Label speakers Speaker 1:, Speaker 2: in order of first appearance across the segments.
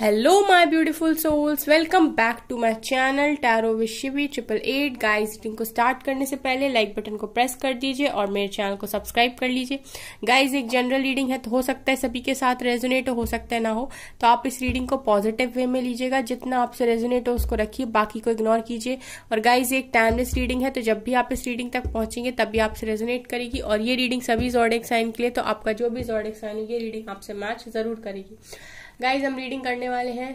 Speaker 1: Hello my beautiful souls welcome back to my channel tarot Shivi triple eight guys reading को start करने से पहले like button को press कर दीजिए और मेरे चैनल को सब्सक्राइब कर लीजिए गाइस एक जनरल रीडिंग है तो हो सकता है सभी के साथ रेजोनेट हो सकता है ना हो तो आप इस रीडिंग को पॉजिटिव वे में लीजिएगा जितना आपसे रेजोनेट हो उसको रखिए बाकी को इग्नोर कीजिए और गाइज एक टाइमलेस रीडिंग है तो जब भी आप इस रीडिंग तक पहुंचेंगे तब भी आपसे रेजोनेट करेगी और ये रीडिंग सभी जॉर्डिक साइन के लिए तो आपका जो भी जोड़ेक्साइन साइन है ये रीडिंग आपसे मैच जरूर करेगी गाइज हम रीडिंग करने वाले हैं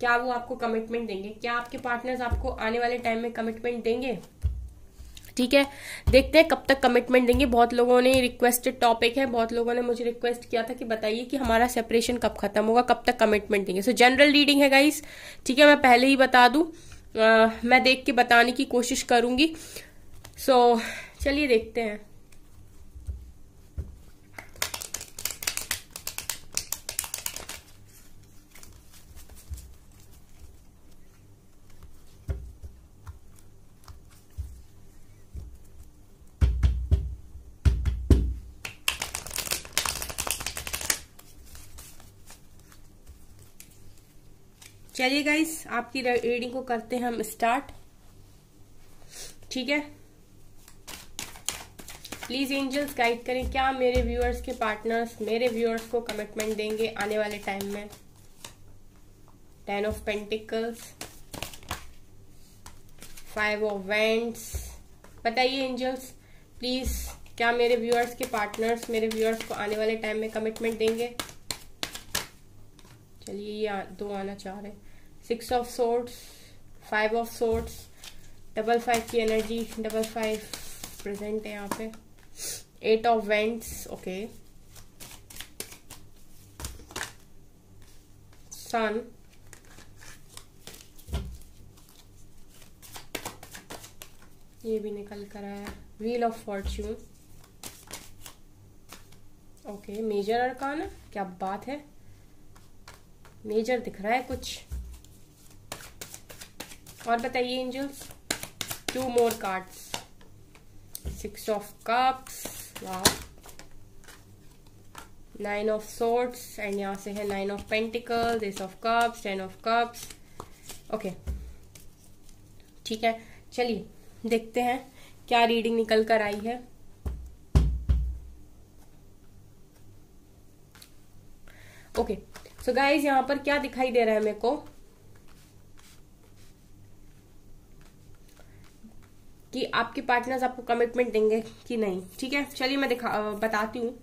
Speaker 1: क्या वो आपको कमिटमेंट देंगे क्या आपके पार्टनर्स आपको आने वाले टाइम में कमिटमेंट देंगे ठीक है देखते हैं कब तक कमिटमेंट देंगे बहुत लोगों ने रिक्वेस्टेड टॉपिक है बहुत लोगों ने मुझे रिक्वेस्ट किया था कि बताइए कि हमारा सेपरेशन कब खत्म होगा कब तक कमिटमेंट देंगे सो जनरल रीडिंग है गाइज ठीक है मैं पहले ही बता दू आ, मैं देख के बताने की कोशिश करूंगी सो so, चलिए देखते हैं चलिए गाइस आपकी रीडिंग को करते हैं हम स्टार्ट ठीक है प्लीज एंजल्स गाइड करें क्या मेरे व्यूअर्स के पार्टनर्स मेरे व्यूअर्स को कमिटमेंट देंगे आने वाले टाइम में ten of pentacles five of wands बताइए एंजल्स प्लीज क्या मेरे व्यूअर्स के पार्टनर्स मेरे व्यूअर्स को आने वाले टाइम में कमिटमेंट देंगे चलिए ये दो आना चाह रहे six of swords five of swords double five की एनर्जी डबल फाइव प्रेजेंट है यहाँ पे eight of wands okay sun ये भी निकल कर आया wheel of fortune okay major arcana क्या बात है मेजर दिख रहा है कुछ और बताइए angels two more cards six of cups वाह नाइन ऑफ सोर्ट्स एंड यहां से है nine of pentacle ace of cups ten of cups okay ठीक है चलिए देखते हैं क्या रीडिंग निकल कर आई है okay okay. So so guys यहां पर क्या दिखाई दे रहा है मेरे को कि आपके पार्टनर्स आपको कमिटमेंट देंगे कि नहीं ठीक है चलिए मैं दिखा बताती हूँ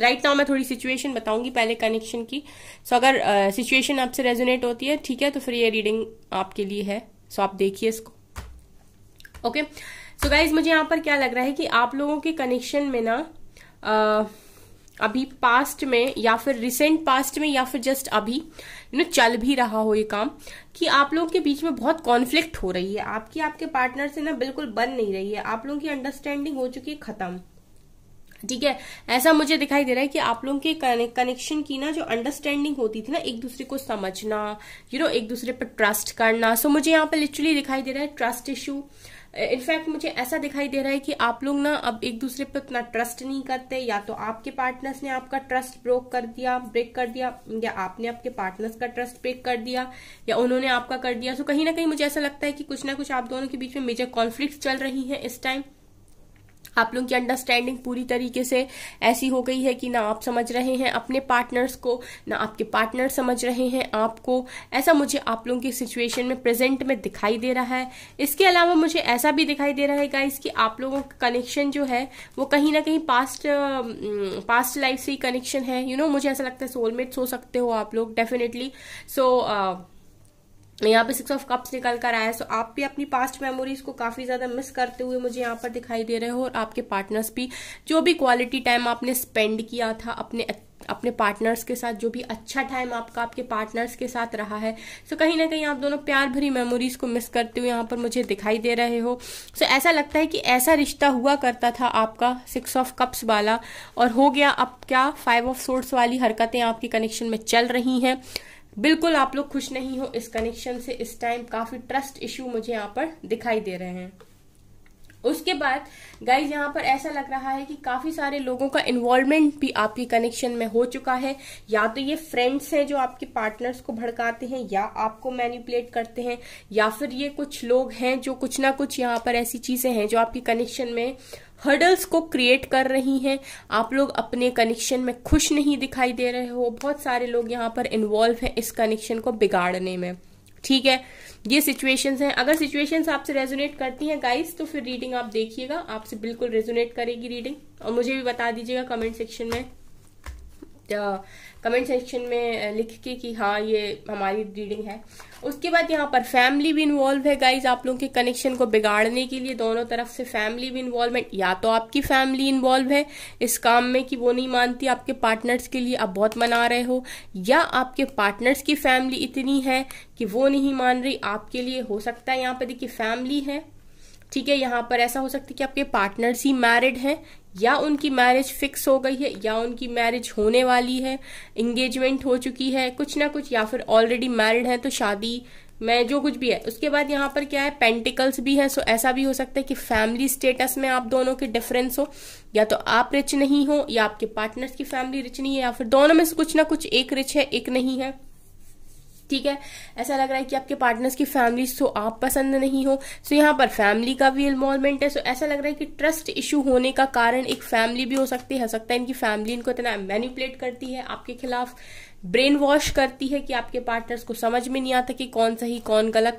Speaker 1: राइट नाउ मैं थोड़ी सिचुएशन बताऊंगी पहले कनेक्शन की सो so, अगर सिचुएशन आपसे रेजोनेट होती है ठीक है तो फिर ये रीडिंग आपके लिए है सो so, आप देखिए इसको ओके सो गाइज मुझे यहाँ पर क्या लग रहा है कि आप लोगों के कनेक्शन में ना uh, अभी पास्ट में या फिर रिसेंट पास्ट में या फिर जस्ट अभी यू नो चल भी रहा हो ये काम कि आप लोगों के बीच में बहुत कॉन्फ्लिक्ट हो रही है आपकी आपके पार्टनर से ना बिल्कुल बन नहीं रही है आप लोगों की अंडरस्टैंडिंग हो चुकी है खत्म ठीक है ऐसा मुझे दिखाई दे रहा है कि आप लोगों के कनेक्शन की ना जो अंडरस्टैंडिंग होती थी ना एक दूसरे को समझना यू you नो know, एक दूसरे पर ट्रस्ट करना सो so, मुझे यहाँ पर लिटरली दिखाई दे रहा है ट्रस्ट इशू इनफैक्ट मुझे ऐसा दिखाई दे रहा है कि आप लोग ना अब एक दूसरे पर उतना ट्रस्ट नहीं करते या तो आपके पार्टनर्स ने आपका ट्रस्ट ब्रोक कर दिया ब्रेक कर दिया या आपने आपके पार्टनर्स का ट्रस्ट ब्रेक कर दिया या उन्होंने आपका कर दिया तो कहीं ना कहीं मुझे ऐसा लगता है कि कुछ ना कुछ आप दोनों के बीच में मेजर कॉन्फ्लिक्ट चल रही है इस टाइम आप लोगों की अंडरस्टैंडिंग पूरी तरीके से ऐसी हो गई है कि ना आप समझ रहे हैं अपने पार्टनर्स को ना आपके पार्टनर समझ रहे हैं आपको ऐसा मुझे आप लोगों की सिचुएशन में प्रेजेंट में दिखाई दे रहा है इसके अलावा मुझे ऐसा भी दिखाई दे रहा है गाइस कि आप लोगों का कनेक्शन जो है वो कहीं ना कहीं पास्ट पास्ट लाइफ से ही कनेक्शन है यू you नो know, मुझे ऐसा लगता है सोलमेट्स हो सकते हो आप लोग डेफिनेटली सो so, uh, यहाँ पे सिक्स ऑफ कप्स निकल कर आया है सो आप भी अपनी पास्ट मेमोरीज को काफी ज्यादा मिस करते हुए मुझे यहाँ पर दिखाई दे रहे हो और आपके पार्टनर्स भी जो भी क्वालिटी टाइम आपने स्पेंड किया था अपने अपने पार्टनर्स के साथ जो भी अच्छा टाइम आपका आपके पार्टनर्स के साथ रहा है सो कहीं ना कहीं आप दोनों प्यार भरी मेमोरीज को मिस करते हुए यहाँ पर मुझे दिखाई दे रहे हो सो ऐसा लगता है कि ऐसा रिश्ता हुआ करता था आपका सिक्स ऑफ कप्स वाला और हो गया अब क्या फाइव ऑफ सोर्ट्स वाली हरकतें आपके कनेक्शन में चल रही हैं बिल्कुल आप लोग खुश नहीं हो इस कनेक्शन से इस टाइम काफी ट्रस्ट इश्यू मुझे यहाँ पर दिखाई दे रहे हैं उसके बाद गाइज यहाँ पर ऐसा लग रहा है कि काफी सारे लोगों का इन्वॉल्वमेंट भी आपकी कनेक्शन में हो चुका है या तो ये फ्रेंड्स हैं जो आपके पार्टनर्स को भड़काते हैं या आपको मैनिपुलेट करते हैं या फिर ये कुछ लोग हैं जो कुछ ना कुछ यहाँ पर ऐसी चीजें हैं जो आपकी कनेक्शन में हर्डल्स को क्रिएट कर रही हैं आप लोग अपने कनेक्शन में खुश नहीं दिखाई दे रहे हो बहुत सारे लोग यहाँ पर इन्वॉल्व हैं इस कनेक्शन को बिगाड़ने में ठीक है ये सिचुएशंस हैं अगर सिचुएशंस आपसे रेजोनेट करती हैं गाइस तो फिर रीडिंग आप देखिएगा आपसे बिल्कुल रेजोनेट करेगी रीडिंग और मुझे भी बता दीजिएगा कमेंट सेक्शन में कमेंट सेक्शन में लिख के कि हाँ ये हमारी रीडिंग है उसके बाद यहाँ पर फैमिली भी इन्वॉल्व है गाइज आप लोगों के कनेक्शन को बिगाड़ने के लिए दोनों तरफ से फैमिली भी इन्वॉल्वमेंट या तो आपकी फैमिली इन्वॉल्व है इस काम में कि वो नहीं मानती आपके पार्टनर्स के लिए आप बहुत मना रहे हो या आपके पार्टनर्स की फैमिली इतनी है कि वो नहीं मान रही आपके लिए हो सकता है यहाँ पर देखिए फैमिली है ठीक है यहाँ पर ऐसा हो सकता है कि आपके पार्टनर्स ही मैरिड हैं या उनकी मैरिज फिक्स हो गई है या उनकी मैरिज होने वाली है इंगेजमेंट हो चुकी है कुछ ना कुछ या फिर ऑलरेडी मैरिड है तो शादी में जो कुछ भी है उसके बाद यहाँ पर क्या है पेंटिकल्स भी है सो ऐसा भी हो सकता है कि फैमिली स्टेटस में आप दोनों के डिफरेंस हो या तो आप रिच नहीं हो या आपके पार्टनर्स की फैमिली रिच नहीं है या फिर दोनों में से कुछ ना कुछ एक रिच है एक नहीं है ठीक है ऐसा लग रहा है कि आपके पार्टनर्स की फैमिली सो तो आप पसंद नहीं हो सो यहाँ पर फैमिली का भी इन्वॉल्वमेंट है सो ऐसा लग रहा है कि ट्रस्ट इशू होने का कारण एक फैमिली भी हो सकती है हो सकता है इनकी फैमिली इनको इतना मैनिपुलेट करती है आपके खिलाफ ब्रेन वॉश करती है कि आपके पार्टनर्स को समझ में नहीं आता कि कौन सही कौन गलत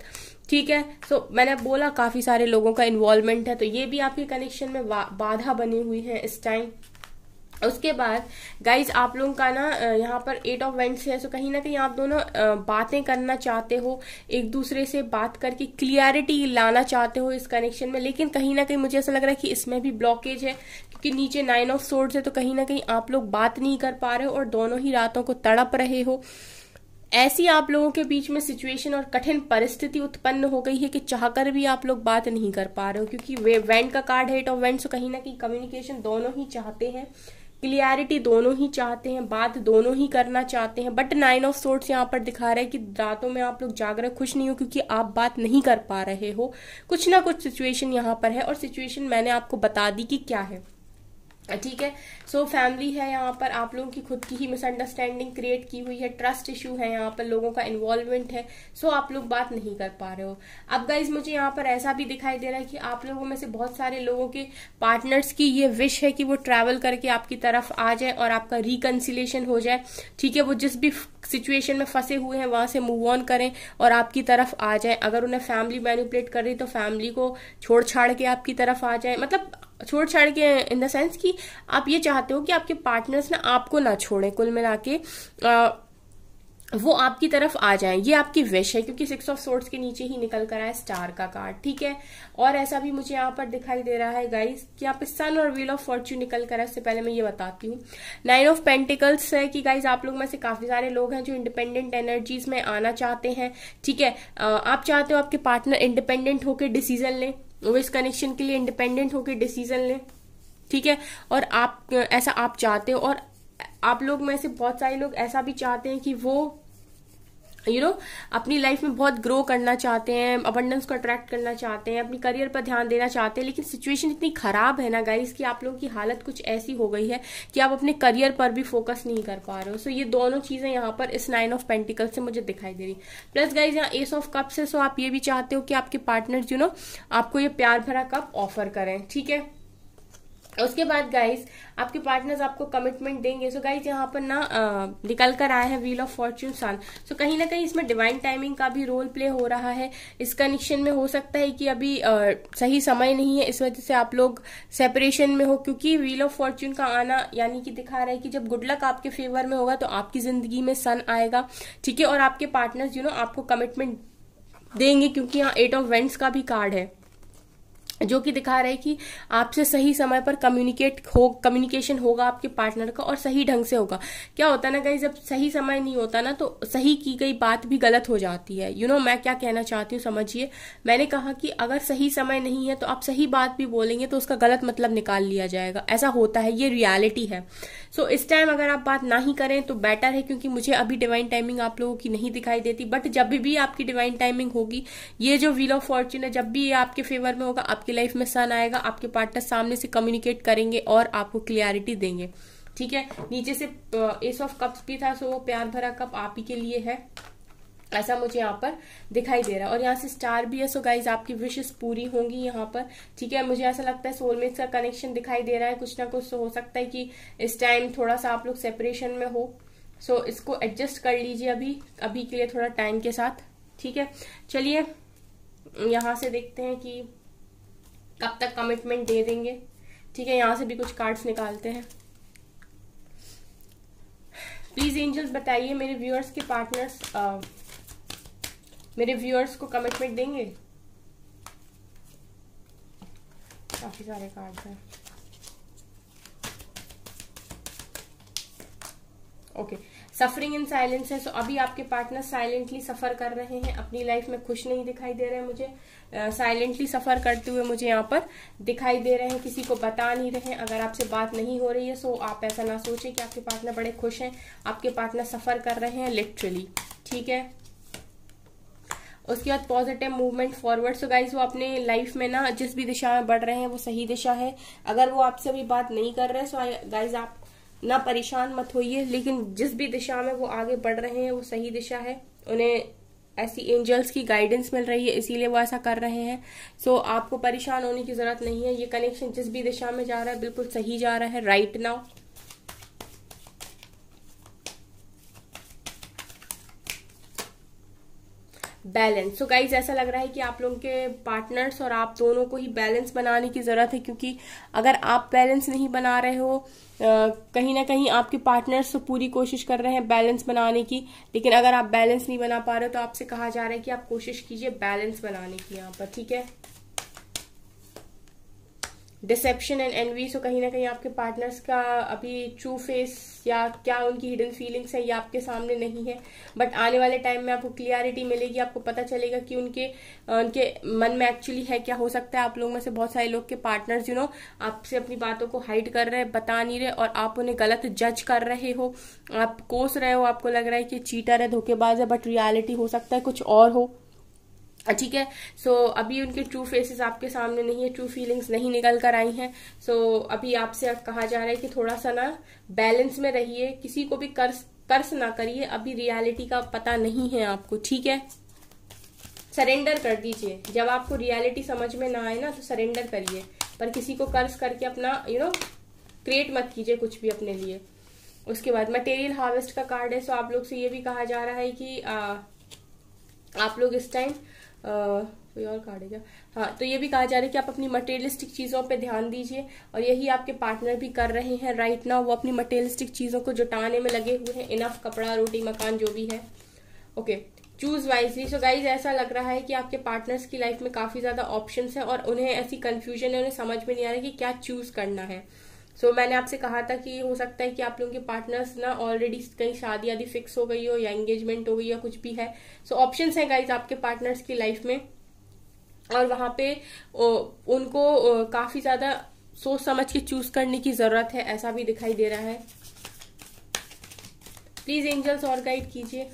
Speaker 1: ठीक है सो so, मैंने बोला काफी सारे लोगों का इन्वॉल्वमेंट है तो ये भी आपके कनेक्शन में बाधा बनी हुई है इस टाइम उसके बाद गाइज आप लोगों का ना यहाँ पर एट ऑफ वेंट्स है सो कहीं ना कहीं आप दोनों बातें करना चाहते हो एक दूसरे से बात करके क्लियरिटी लाना चाहते हो इस कनेक्शन में लेकिन कहीं ना कहीं मुझे ऐसा लग रहा है कि इसमें भी ब्लॉकेज है क्योंकि नीचे नाइन ऑफ सोर्ड्स है तो कहीं ना कहीं आप लोग बात नहीं कर पा रहे हो और दोनों ही रातों को तड़प रहे हो ऐसी आप लोगों के बीच में सिचुएशन और कठिन परिस्थिति उत्पन्न हो गई है कि चाहकर भी आप लोग बात नहीं कर पा रहे हो क्योंकि वे वेंट का कार्ड है एट ऑफ वेंट सो कहीं ना कहीं कम्युनिकेशन दोनों ही चाहते हैं क्लियरिटी दोनों ही चाहते हैं बात दोनों ही करना चाहते हैं बट नाइन ऑफ सोर्ट्स यहाँ पर दिखा रहा है कि रातों में आप लोग जागरूक खुश नहीं हो क्योंकि आप बात नहीं कर पा रहे हो कुछ ना कुछ सिचुएशन यहाँ पर है और सिचुएशन मैंने आपको बता दी कि क्या है ठीक है सो so, फैमिली है यहाँ पर आप लोगों की खुद की ही मिसअंडरस्टैंडिंग क्रिएट की हुई है ट्रस्ट इशू है यहाँ पर लोगों का इन्वॉल्वमेंट है सो so, आप लोग बात नहीं कर पा रहे हो अब गाइज मुझे यहाँ पर ऐसा भी दिखाई दे रहा है कि आप लोगों में से बहुत सारे लोगों के पार्टनर्स की ये विश है कि वो ट्रैवल करके आपकी तरफ आ जाए और आपका रिकन्सिलेशन हो जाए ठीक है वो जिस भी सिचुएशन में फंसे हुए हैं वहां से मूव ऑन करें और आपकी तरफ आ जाएं अगर उन्हें फैमिली मैनिपुलेट कर रही तो फैमिली को छोड़ छाड़ के आपकी तरफ आ जाएं मतलब छोड़ छाड़ के इन द सेंस कि आप ये चाहते हो कि आपके पार्टनर्स ना आपको ना छोड़ें कुल मिला के वो आपकी तरफ आ जाएं ये आपकी विश है क्योंकि सिक्स ऑफ सोर्ट्स के नीचे ही निकल कर आया स्टार का कार्ड ठीक है और ऐसा भी मुझे यहाँ पर दिखाई दे रहा है गाइस कि आप सन और व्हील ऑफ फॉर्च्यून निकल कर इससे पहले मैं ये बताती हूँ नाइन ऑफ पेंटिकल्स है कि गाइज आप लोग में से काफी सारे लोग हैं जो इंडिपेंडेंट एनर्जीज में आना चाहते हैं ठीक है आप चाहते हो आपके पार्टनर इंडिपेंडेंट होकर डिसीजन लें वो इस कनेक्शन के लिए इंडिपेंडेंट होकर डिसीजन लें ठीक है और आप ऐसा आप चाहते हो और आप लोग में से बहुत सारे लोग ऐसा भी चाहते हैं कि वो यू you नो know, अपनी लाइफ में बहुत ग्रो करना चाहते हैं अबंडेंस को अट्रैक्ट करना चाहते हैं अपनी करियर पर ध्यान देना चाहते हैं लेकिन सिचुएशन इतनी खराब है ना गाइस कि आप लोगों की हालत कुछ ऐसी हो गई है कि आप अपने करियर पर भी फोकस नहीं कर पा रहे हो सो so, ये दोनों चीजें यहाँ पर इस नाइन ऑफ पेंटिकल से मुझे दिखाई दे रही प्लस गाइज यहाँ एस ऑफ कप है सो आप ये भी चाहते हो कि आपके पार्टनर यू नो आपको ये प्यार भरा कप ऑफर करें ठीक है उसके बाद गाइस आपके पार्टनर्स आपको कमिटमेंट देंगे सो गाइस यहाँ पर ना निकल कर आया है wheel of fortune sun so कहीं ना कहीं इसमें डिवाइन टाइमिंग का भी रोल प्ले हो रहा है इस कनेक्शन में हो सकता है कि अभी आ, सही समय नहीं है इस वजह से आप लोग सेपरेशन में हो क्योंकि व्हील ऑफ फॉर्च्यून का आना यानी कि दिखा रहा है कि जब गुड लक आपके फेवर में होगा तो आपकी जिंदगी में सन आएगा ठीक है और आपके पार्टनर्स यू नो आपको कमिटमेंट देंगे क्योंकि यहाँ एट ऑफ वेंट्स का भी कार्ड है जो कि दिखा रहे कि आपसे सही समय पर कम्युनिकेट हो कम्युनिकेशन होगा आपके पार्टनर का और सही ढंग से होगा क्या होता है ना कहीं जब सही समय नहीं होता ना तो सही की गई बात भी गलत हो जाती है यू you नो know, मैं क्या कहना चाहती हूँ समझिए मैंने कहा कि अगर सही समय नहीं है तो आप सही बात भी बोलेंगे तो उसका गलत मतलब निकाल लिया जाएगा ऐसा होता है ये रियालिटी है सो so, इस टाइम अगर आप बात ना ही करें तो बेटर है क्योंकि मुझे अभी डिवाइन टाइमिंग आप लोगों की नहीं दिखाई देती बट जब भी आपकी डिवाइन टाइमिंग होगी ये जो व्हील ऑफ फॉर्चून है जब भी ये आपके फेवर में होगा आप आपकी लाइफ में सन आएगा आपके पार्टनर सामने से कम्युनिकेट करेंगे और आपको क्लियरिटी देंगे ठीक है नीचे से एस ऑफ कप्स भी था सो वो प्यार भरा कप आप ही के लिए है ऐसा मुझे यहाँ पर दिखाई दे रहा है और यहाँ से स्टार भी है सो गाइज आपकी विशेष पूरी होंगी यहाँ पर ठीक है मुझे ऐसा लगता है सोलमेट्स का कनेक्शन दिखाई दे रहा है कुछ ना कुछ तो हो सकता है कि इस टाइम थोड़ा सा आप लोग सेपरेशन में हो सो so, इसको एडजस्ट कर लीजिए अभी अभी के लिए थोड़ा टाइम के साथ ठीक है चलिए यहां से देखते हैं कि कब तक कमिटमेंट दे देंगे ठीक है यहाँ से भी कुछ कार्ड्स निकालते हैं प्लीज़ एंजल्स बताइए मेरे व्यूअर्स के पार्टनर्स मेरे व्यूअर्स को कमिटमेंट देंगे काफ़ी सारे कार्ड्स हैं ओके सफरिंग इन साइलेंस है सो अभी आपके पार्टनर साइलेंटली सफर कर रहे हैं अपनी लाइफ में खुश नहीं दिखाई दे रहे हैं मुझे साइलेंटली uh, सफर करते हुए मुझे यहाँ पर दिखाई दे रहे हैं किसी को बता नहीं रहे हैं अगर आपसे बात नहीं हो रही है सो आप ऐसा ना सोचें कि आपके पार्टनर बड़े खुश हैं आपके पार्टनर सफर कर रहे हैं लिटरली ठीक है उसके बाद positive movement forward so guys वो अपने लाइफ में ना जिस भी दिशा में बढ़ रहे हैं वो सही दिशा है अगर वो आपसे अभी बात नहीं कर रहे सो गाइज आप ना परेशान मत होइए लेकिन जिस भी दिशा में वो आगे बढ़ रहे हैं वो सही दिशा है उन्हें ऐसी एंजल्स की गाइडेंस मिल रही है इसीलिए वो ऐसा कर रहे हैं सो so, आपको परेशान होने की जरूरत नहीं है ये कनेक्शन जिस भी दिशा में जा रहा है बिल्कुल सही जा रहा है right right now balance so guys ऐसा लग रहा है कि आप लोगों के पार्टनर्स और आप दोनों को ही बैलेंस बनाने की ज़रूरत है क्योंकि अगर आप बैलेंस नहीं बना रहे हो आ, कहीं ना कहीं आपके पार्टनर्स तो पूरी कोशिश कर रहे हैं बैलेंस बनाने की लेकिन अगर आप बैलेंस नहीं बना पा रहे हो तो आपसे कहा जा रहा है कि आप कोशिश कीजिए बैलेंस बनाने की यहाँ पर ठीक है डिसेप्शन एंड एनवी सो कहीं ना कहीं आपके पार्टनर्स का अभी ट्रू फेस या क्या उनकी हिडन फीलिंग्स है ये आपके सामने नहीं है बट आने वाले टाइम में आपको क्लियरिटी मिलेगी आपको पता चलेगा कि उनके उनके मन में एक्चुअली है क्या हो सकता है आप लोगों में से बहुत सारे लोग के पार्टनर्स यू नो आपसे अपनी बातों को हाइड कर रहे हैं बता नहीं रहे और आप उन्हें गलत जज कर रहे हो आप कोस रहे हो आपको लग रहा है कि चीटर है धोखेबाज है बट रियालिटी हो सकता है कुछ और हो हाँ, ठीक है सो so, अभी उनके ट्रू फेसेस आपके सामने नहीं है ट्रू फीलिंग्स नहीं निकल कर आई हैं सो so, अभी आपसे कहा जा रहा है कि थोड़ा सा ना बैलेंस में रहिए किसी को भी कर्स कर्स ना करिए अभी रियलिटी का पता नहीं है आपको ठीक है सरेंडर कर दीजिए जब आपको रियलिटी समझ में ना आए ना तो सरेंडर करिए पर किसी को कर्ज करके अपना यू नो क्रिएट मत कीजिए कुछ भी अपने लिए उसके बाद मटेरियल हार्वेस्ट का कार्ड है सो आप लोग से ये भी कहा जा रहा है कि आ, आप लोग इस टाइम कोई और कार्ड है क्या हाँ तो ये भी कहा जा रहा है कि आप अपनी मटेरियलिस्टिक चीज़ों पे ध्यान दीजिए और यही आपके पार्टनर भी कर रहे हैं राइट ना वो अपनी मटेरियलिस्टिक चीज़ों को जुटाने में लगे हुए हैं इनफ कपड़ा रोटी मकान जो भी है okay choose wisely so guys ऐसा लग रहा है कि आपके पार्टनर्स की लाइफ में काफ़ी ज़्यादा ऑप्शन है और उन्हें ऐसी कन्फ्यूजन है उन्हें समझ में नहीं आ रहा है कि क्या चूज करना है सो so, मैंने आपसे कहा था कि हो सकता है कि आप लोगों के पार्टनर्स ना ऑलरेडी कहीं शादी आदि फिक्स हो गई हो या एंगेजमेंट हो गई या कुछ भी है सो so, ऑप्शन है गाइज आपके पार्टनर्स की लाइफ में और वहां पे उनको काफी ज्यादा सोच समझ के चूज करने की जरूरत है ऐसा भी दिखाई दे रहा है प्लीज एंजल्स और गाइड कीजिए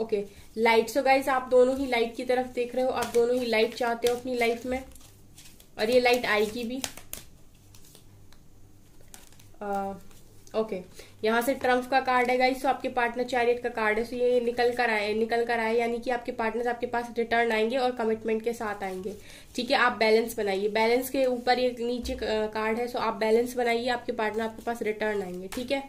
Speaker 1: ओके लाइट सो गाइज आप दोनों ही लाइट की तरफ देख रहे हो आप दोनों ही लाइट चाहते हो अपनी लाइफ में और ये लाइट आएगी भी आ, ओके यहाँ से ट्रम्प का कार्ड है गाइस तो आपके पार्टनर चैरियट का कार्ड है सो तो ये निकल कर आए निकल कर आए यानी कि आपके पार्टनर्स आपके पास रिटर्न आएंगे और कमिटमेंट के साथ आएंगे ठीक है आप बैलेंस बनाइए बैलेंस के ऊपर ये नीचे कार्ड है सो तो आप बैलेंस बनाइए आपके पार्टनर आपके पास रिटर्न आएंगे ठीक है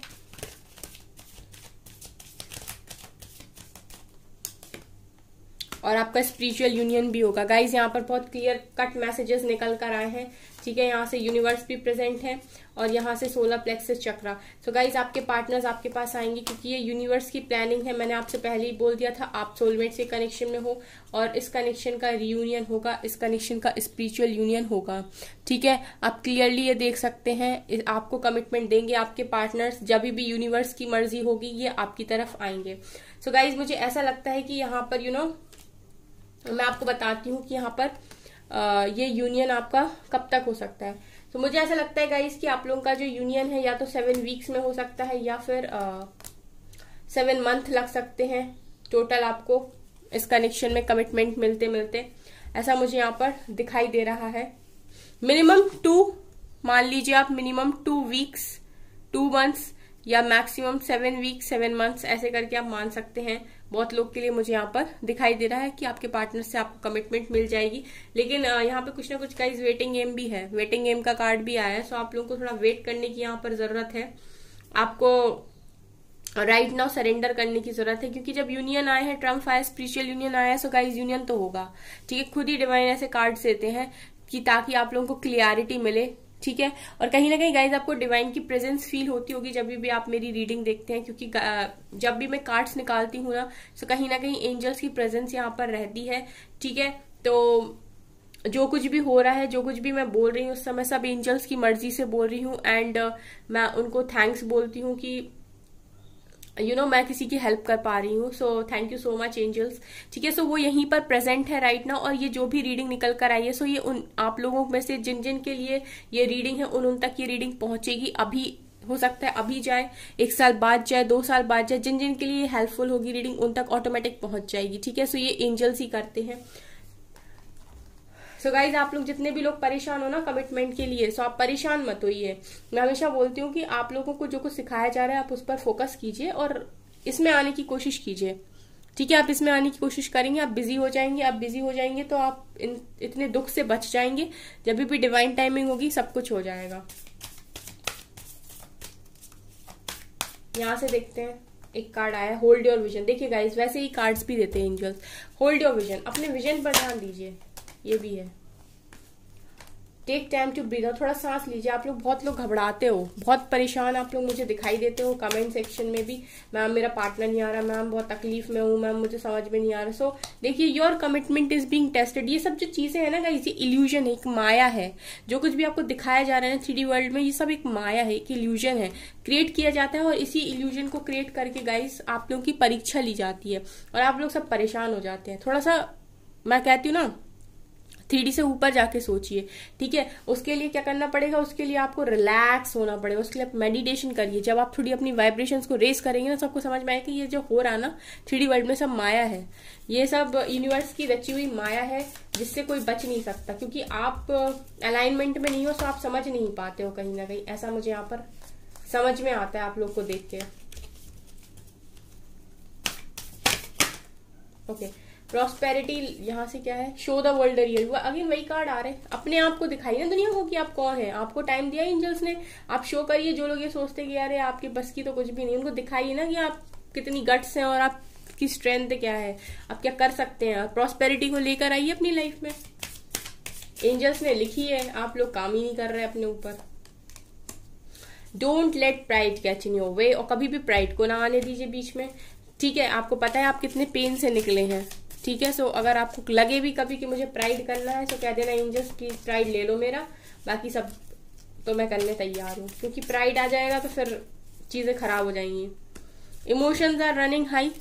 Speaker 1: और आपका स्पिरिचुअल यूनियन भी होगा गाइज यहाँ पर बहुत क्लियर कट मैसेजेस निकल कर आए हैं ठीक है यहाँ से यूनिवर्स भी प्रेजेंट है और यहाँ से solar plexus chakra so guys आपके पार्टनर्स आपके पास आएंगे क्योंकि ये यूनिवर्स की प्लानिंग है मैंने आपसे पहले ही बोल दिया था आप सोलमेट से कनेक्शन में हो और इस कनेक्शन का रियूनियन होगा इस कनेक्शन का स्पिरिचुअल यूनियन होगा ठीक है आप क्लियरली ये देख सकते हैं आपको कमिटमेंट देंगे आपके पार्टनर्स जब भी यूनिवर्स की मर्जी होगी ये आपकी तरफ आएंगे सो so गाइज मुझे ऐसा लगता है कि यहाँ पर यू you नो know, तो मैं आपको बताती हूँ कि यहाँ पर आ, ये यूनियन आपका कब तक हो सकता है तो मुझे ऐसा लगता है गाइस कि आप लोगों का जो यूनियन है या तो सेवन वीक्स में हो सकता है या फिर सेवन मंथ लग सकते हैं टोटल आपको इस कनेक्शन में कमिटमेंट मिलते मिलते ऐसा मुझे यहाँ पर दिखाई दे रहा है मिनिमम टू मान लीजिए आप minimum two weeks two months या maximum seven week seven months ऐसे करके आप मान सकते हैं बहुत लोग के लिए मुझे यहाँ पर दिखाई दे रहा है कि आपके पार्टनर से आपको कमिटमेंट मिल जाएगी लेकिन यहाँ पे कुछ ना कुछ गाइज वेटिंग गेम भी है वेटिंग गेम का कार्ड भी आया है सो आप लोगों को थोड़ा वेट करने की यहाँ पर जरूरत है आपको राइट नाउ सरेंडर करने की जरूरत है क्योंकि जब यूनियन आए हैं ट्रम्प आया स्पिरिचुअल यूनियन आया है सो गाइज यूनियन तो होगा ठीक है खुद ही डिवाइन ऐसे कार्ड देते हैं कि ताकि आप लोगों को क्लियरिटी मिले ठीक है और कहीं ना कहीं गाइज आपको डिवाइन की प्रेजेंस फील होती होगी जब भी आप मेरी रीडिंग देखते हैं क्योंकि जब भी मैं कार्ड्स निकालती हूँ ना तो कहीं ना कहीं एंजल्स की प्रेजेंस यहाँ पर रहती है ठीक है तो जो कुछ भी हो रहा है जो कुछ भी मैं बोल रही हूँ उस समय सब एंजल्स की मर्जी से बोल रही हूँ एंड uh, मैं उनको थैंक्स बोलती हूँ कि यू नो मैं किसी की हेल्प कर पा रही हूँ so thank you so much angels ठीक है सो वो यहीं पर प्रेजेंट है राइट ना और ये जो भी रीडिंग निकल कर आई है सो ये उन आप लोगों में से जिन जिन के लिए ये रीडिंग है उन उन तक ये रीडिंग पहुंचेगी अभी हो सकता है अभी जाए एक साल बाद जाए दो साल बाद जाए जिन जिन के लिए हेल्पफुल होगी रीडिंग उन तक ऑटोमेटिक पहुंच जाएगी ठीक है सो ये एंजल्स ही करते हैं सो गाइज आप लोग जितने भी लोग परेशान हो ना कमिटमेंट के लिए सो आप परेशान मत होइए मैं हमेशा बोलती हूँ कि आप लोगों को जो कुछ सिखाया जा रहा है आप उस पर फोकस कीजिए और इसमें आने की कोशिश कीजिए ठीक है आप इसमें आने की कोशिश करेंगे आप बिजी हो जाएंगे आप बिजी हो जाएंगे तो आप इतने दुख से बच जाएंगे जब भी डिवाइन टाइमिंग होगी सब कुछ हो जाएगा यहां से देखते हैं एक कार्ड आया होल्ड योर विजन देखिए गाइज वैसे ही कार्ड्स भी देते हैं एंजल्स होल्ड योर विजन अपने विजन पर ध्यान दीजिए ये भी है टेक टाइम टू ब्रीद थोड़ा सांस लीजिए आप लोग बहुत लोग घबराते हो बहुत परेशान आप लोग मुझे दिखाई देते हो कमेंट सेक्शन में भी मैम मेरा पार्टनर नहीं आ रहा मैम बहुत तकलीफ में हूँ मैम मुझे समझ में नहीं आ रहा सो so, देखिए your commitment is being tested ये सब जो चीजें हैं ना गाइज ये इल्यूजन है एक माया है जो कुछ भी आपको दिखाया जा रहा है थ्री वर्ल्ड में ये सब एक माया है एक इल्यूजन है क्रिएट किया जाता है और इसी इल्यूजन को क्रिएट करके गाइज आप लोगों की परीक्षा ली जाती है और आप लोग सब परेशान हो जाते हैं थोड़ा सा मैं कहती हूँ ना थ्री से ऊपर जाके सोचिए ठीक है उसके लिए क्या करना पड़ेगा उसके लिए आपको रिलैक्स होना पड़ेगा उसके लिए आप मेडिटेशन करिए जब आप थोड़ी अपनी वाइब्रेशन को रेस करेंगे ना सबको समझ में आएगा कि ये जो हो रहा ना थ्री वर्ल्ड में सब माया है ये सब यूनिवर्स की रची हुई माया है जिससे कोई बच नहीं सकता क्योंकि आप अलाइनमेंट में नहीं हो तो आप समझ नहीं पाते हो कहीं ना कहीं ऐसा मुझे यहाँ पर समझ में आता है आप लोग को देख के ओके okay. प्रॉस्पेरिटी यहाँ से क्या है show the world real again वही कार्ड आ रहे हैं अपने आप को दिखाइए ना दुनिया को कि आप कौन है आपको टाइम दिया एंजल्स ने आप शो करिए जो लोग ये सोचते कि यार आपके बस की तो कुछ भी नहीं उनको दिखाइए ना कि आप कितनी गट्स हैं और आपकी स्ट्रेंथ क्या है आप क्या कर सकते हैं प्रॉस्पेरिटी को लेकर आइए अपनी लाइफ में एंजल्स ने लिखी है आप लोग काम ही नहीं कर रहे अपने ऊपर don't let pride catch in your way और कभी भी प्राइड को ना आने दीजिए बीच में ठीक है आपको पता है आप कितने पेन से निकले हैं ठीक है सो अगर आपको लगे भी कभी कि मुझे प्राइड करना है तो कह देना एंजल्स की प्राइड ले लो मेरा बाकी सब तो मैं करने तैयार हूँ क्योंकि प्राइड आ जाएगा तो फिर चीज़ें खराब हो जाएंगी इमोशंस आर रनिंग हाई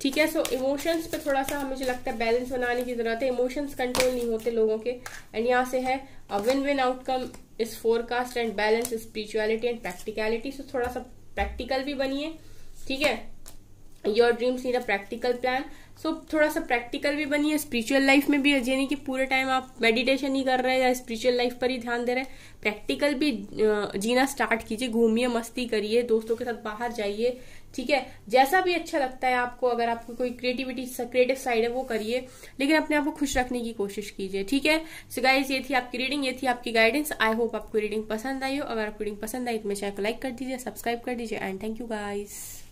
Speaker 1: ठीक है सो इमोशंस पे थोड़ा सा मुझे लगता है बैलेंस बनाने की जरूरत है इमोशंस कंट्रोल नहीं होते लोगों के एंड यहाँ से है win win outcome is forecast and balance spirituality and practicality so थोड़ा सा प्रैक्टिकल भी बनिए ठीक है your dreams need a practical plan so so, थोड़ा सा प्रैक्टिकल भी बनिए स्पिरिचुअल लाइफ में भी यानी कि पूरे टाइम आप मेडिटेशन ही कर रहे हैं या स्पिरिचुअल लाइफ पर ही ध्यान दे रहे हैं प्रैक्टिकल भी जीना स्टार्ट कीजिए घूमिए मस्ती करिए दोस्तों के साथ बाहर जाइए ठीक है जैसा भी अच्छा लगता है आपको अगर आपको कोई क्रिएटिविटी क्रिएटिव साइड है वो करिए लेकिन अपने आप को खुश रखने की कोशिश कीजिए ठीक है सो so गाइज ये थी आपकी रीडिंग ये थी आपकी गाइडेंस आई होप आपको रीडिंग पसंद आई हो अगर आपको रीडिंग पसंद आई तो मेरे चैनल को लाइक कर दीजिए सब्सक्राइब कर दीजिए एंड थैंक यू गाइज़